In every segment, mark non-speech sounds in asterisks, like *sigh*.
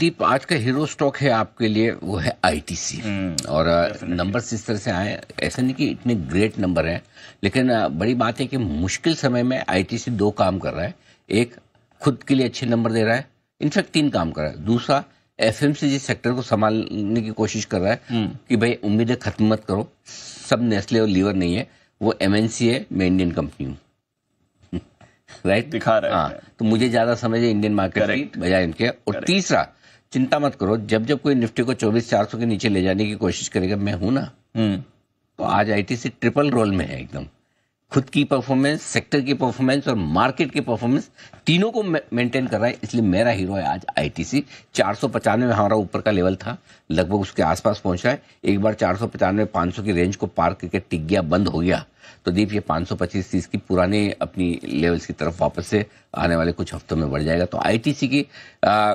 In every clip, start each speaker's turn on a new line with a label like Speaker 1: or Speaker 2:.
Speaker 1: दीप आज का hero stock है आपके लिए वो है आईटीसी हम्म, और नंबर्स इस तरह से आए ऐसा नहीं कि इतने ग्रेट नंबर हैं लेकिन बड़ी बात है कि मुश्किल समय में आईटीसी दो काम कर रहा है एक खुद के लिए अच्छे नंबर दे रहा है इनफैक्ट तीन काम कर रहा है दूसरा एफ सेक्टर को संभालने की कोशिश कर रहा है हम्म। कि भाई उम्मीदें खत्म मत करो सब नेस्ले और लीवर नहीं है वो एम है मैं इंडियन कंपनी हूँ राइट *laughs* दिखा रहा है हाँ, तो मुझे ज़्यादा समझ है इंडियन मार्केट की बजाय इनके और तीसरा चिंता मत करो जब जब कोई निफ्टी को चौबीस चार सौ के नीचे ले जाने की कोशिश करेगा मैं हूं ना हम्म। तो आज आईटीसी ट्रिपल रोल में है एकदम खुद की परफॉर्मेंस सेक्टर की परफॉर्मेंस और मार्केट की परफॉर्मेंस तीनों को मेंटेन कर रहा है इसलिए मेरा हीरो है आज आईटीसी चार सौ पचानवे हमारा ऊपर का लेवल था लगभग उसके आसपास पहुंचा है एक बार चार सौ पचानवे पाँच सौ की रेंज को पार करके टिक गया बंद हो गया तो दीप ये पाँच सौ पच्चीस तीस की पुराने अपनी लेवल्स की तरफ वापस से आने वाले कुछ हफ्तों में बढ़ जाएगा तो आई की आ,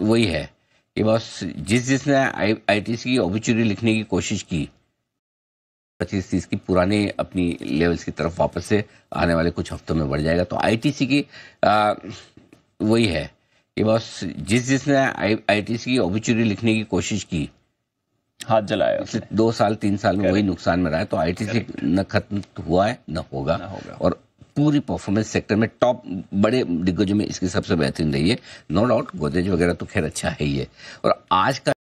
Speaker 1: वही है कि बस जिस जिसने आई की ओबिचुरी लिखने की कोशिश की पच्चीस तीस की पुराने अपनी लेवल्स की तरफ वापस से आने वाले कुछ हफ्तों में बढ़ जाएगा तो आईटीसी की आ, वही है कि बस जिस जिसने आईटीसी की ओबिचुरी लिखने की कोशिश की हाथ जलाया दो साल तीन साल में वही नुकसान में रहा है तो आईटीसी न खत्म हुआ है न होगा, न होगा। और पूरी परफॉर्मेंस सेक्टर में टॉप बड़े दिग्गजों में इसकी
Speaker 2: सबसे बेहतरीन रही है नो डाउट गोदरेज वगैरह तो खैर अच्छा है ही है और आज का